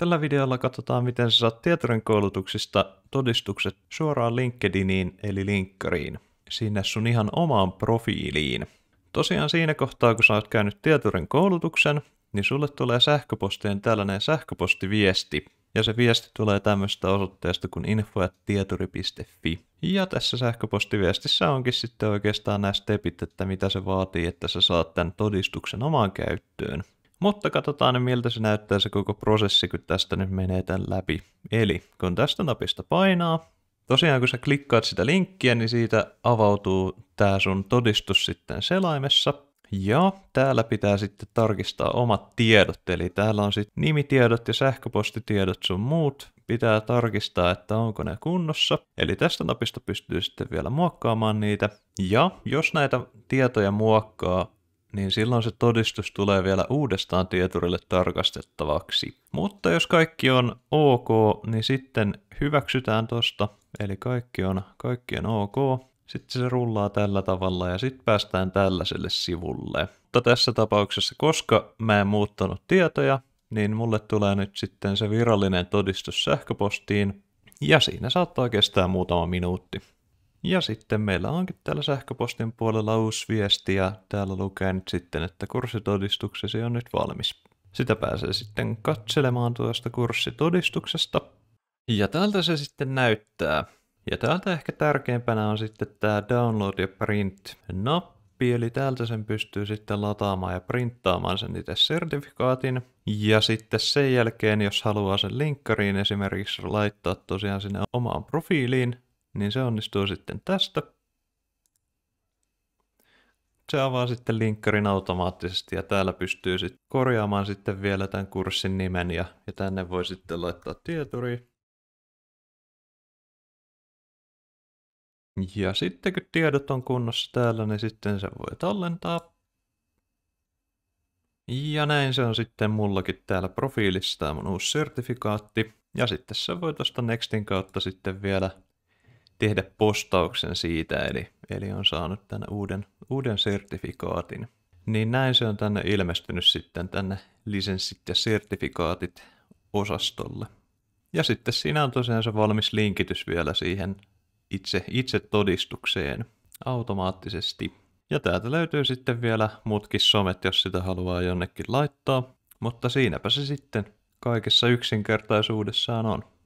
Tällä videolla katsotaan, miten sä saat tietojen koulutuksista todistukset suoraan LinkedIniin eli linkkariin, sinne sun ihan omaan profiiliin. Tosiaan siinä kohtaa, kun sä oot käynyt tietojen koulutuksen, niin sulle tulee sähköpostiin tällainen sähköpostiviesti, ja se viesti tulee tämmöstä osoitteesta kuin info.tieturi.fi. Ja tässä sähköpostiviestissä onkin sitten oikeastaan nämä stepit, että mitä se vaatii, että sä saat tämän todistuksen omaan käyttöön. Mutta katsotaan, miltä se näyttää se koko prosessi, kun tästä nyt menee tämän läpi. Eli kun tästä napista painaa, tosiaan kun sä klikkaat sitä linkkiä, niin siitä avautuu tämä sun todistus sitten selaimessa. Ja täällä pitää sitten tarkistaa omat tiedot, eli täällä on sitten nimitiedot ja sähköpostitiedot sun muut. Pitää tarkistaa, että onko ne kunnossa. Eli tästä napista pystyy sitten vielä muokkaamaan niitä. Ja jos näitä tietoja muokkaa niin silloin se todistus tulee vielä uudestaan tieturille tarkastettavaksi. Mutta jos kaikki on ok, niin sitten hyväksytään tosta, eli kaikki on, kaikkien ok. Sitten se rullaa tällä tavalla ja sitten päästään tällaiselle sivulle. Mutta tässä tapauksessa, koska mä en muuttanut tietoja, niin mulle tulee nyt sitten se virallinen todistus sähköpostiin, ja siinä saattaa kestää muutama minuutti. Ja sitten meillä onkin täällä sähköpostin puolella uusi viesti ja täällä lukee nyt sitten, että kurssitodistuksesi on nyt valmis. Sitä pääsee sitten katselemaan tuosta kurssitodistuksesta. Ja täältä se sitten näyttää. Ja täältä ehkä tärkeimpänä on sitten tämä download ja print nappi, eli täältä sen pystyy sitten lataamaan ja printtaamaan sen itse sertifikaatin. Ja sitten sen jälkeen, jos haluaa sen linkkariin esimerkiksi laittaa tosiaan sinne omaan profiiliin, niin se onnistuu sitten tästä. Se avaa sitten linkkarin automaattisesti ja täällä pystyy sitten korjaamaan sitten vielä tämän kurssin nimen ja, ja tänne voi sitten laittaa tieturi. Ja sitten kun tiedot on kunnossa täällä, niin sitten se voi tallentaa. Ja näin se on sitten mullakin täällä profiilissa tämä mun uusi sertifikaatti. Ja sitten se voi tuosta Nextin kautta sitten vielä tehdä postauksen siitä, eli, eli on saanut tämän uuden, uuden sertifikaatin. Niin näin se on tänne ilmestynyt sitten tänne lisenssit ja sertifikaatit osastolle. Ja sitten siinä on tosiaan se valmis linkitys vielä siihen itse, itse todistukseen automaattisesti. Ja täältä löytyy sitten vielä muutkin somet, jos sitä haluaa jonnekin laittaa, mutta siinäpä se sitten kaikessa yksinkertaisuudessaan on.